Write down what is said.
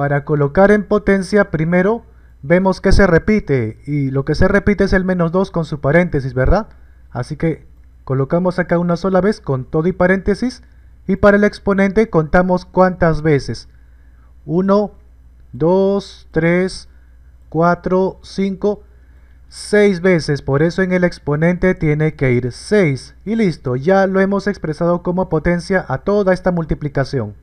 para colocar en potencia primero vemos que se repite y lo que se repite es el menos 2 con su paréntesis, ¿verdad? Así que colocamos acá una sola vez con todo y paréntesis y para el exponente contamos cuántas veces. 1, 2, 3, 4, 5, 6 veces. Por eso en el exponente tiene que ir 6. Y listo, ya lo hemos expresado como potencia a toda esta multiplicación.